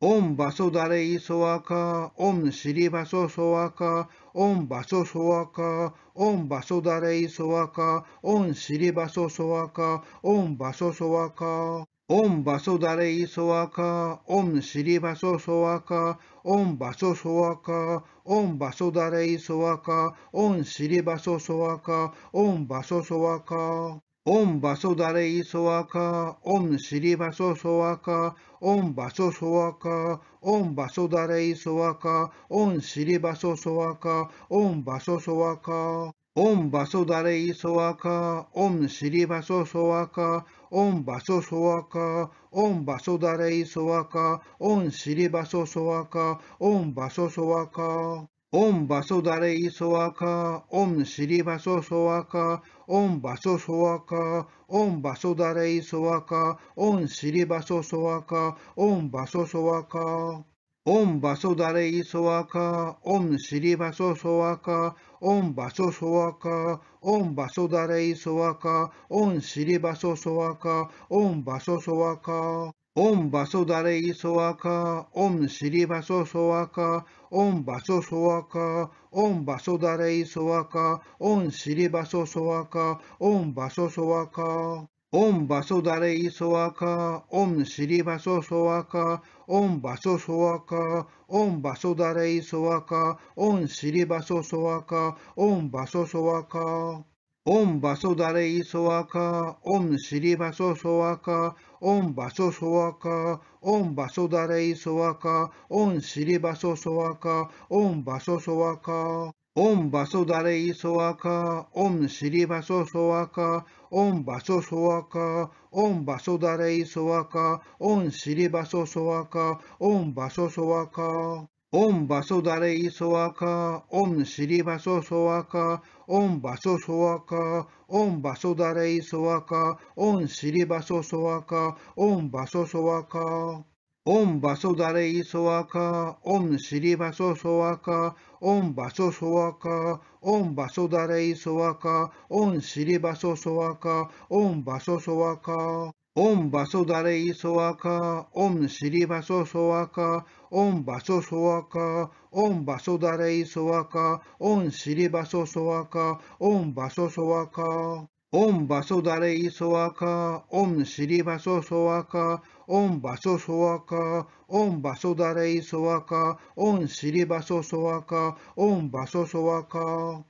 オンバソダレイソワカ、オンシリバソソワカ、オンバソソワカ、オンバソダレイソワカ、オンシリバソソワカ、オンバソソワカ。オンバソダレイソワカ、オンシリバソソワカ、オンバソソワカ、オンバソダレイソワカ、オンシリバソソワカ、オンバソソワカ。オンバソダレイソワカ、オンシリバソソワカ、オンバソソワカ、オンバソダレイソワカ、オンシリバソソワカ、オンバソソワカ、オンバソダレイソワカ、オンシリバソソワカ、オンバソソワカ、オンバソダレイソワカ、オンシリバソソワカ、オンバソソワカ、オンバソダレイソワカ、オンシリバソソワカ、オンバソソワカ、オンバソダレイソワカ、オンシリバソソワカ、オンバソソワカ。オンバソダレイソワカ、オンシリバソソワカ、オンバソソワカ、オンバソダレイソワカ、オンシリバソソワカ、オンバソソワカ。オンバソダレイソワカ、オンシリバソソワカ、オンバソソワカ、オンバソダレイソワカ、オンシリバソソワカ、オンバソソワカ。オンバソダレイソワカ、オンシリバソソワカ、オンバソソワカ、オンバソダレイソワカ、オンシリバソソワカ、オンバソソワカ。オンバソダレイソワカ、オンシリバソソワカ、オンバソソワカ、オンバソダレイソワカ、オンシリバソソワカ、オンバソソワカ。オンバソダレイソワカ、オンシリバソソワカ、オンバソソワカ、オンバソダレイソワカ、オンシリバソソワカ、オンバソソワカ。オンバソダレイソワカ、オンシリバソソワカ、オンバソソワカ、オンバソダレイソワカ、オンシリバソソワカ、オンバソソワカ。オンバソダレイソワカ、オンシリバソソワカ、オンバソソワカ、オンバソダレイソワカ、オンシリバソソワカ、オンバソソワカ。オンバソダレイソワカ、オンシリバソソワカ、オンバソソワカ、オンバソダレイソワカ、オンシリバソソワカ、オンバソソワカ。オンバソダレイソワカ、オンシリバソソワカ、オンバソソワカ、オンバソダレイソワカ、オンシリバソソワカ、オンバソソワカ。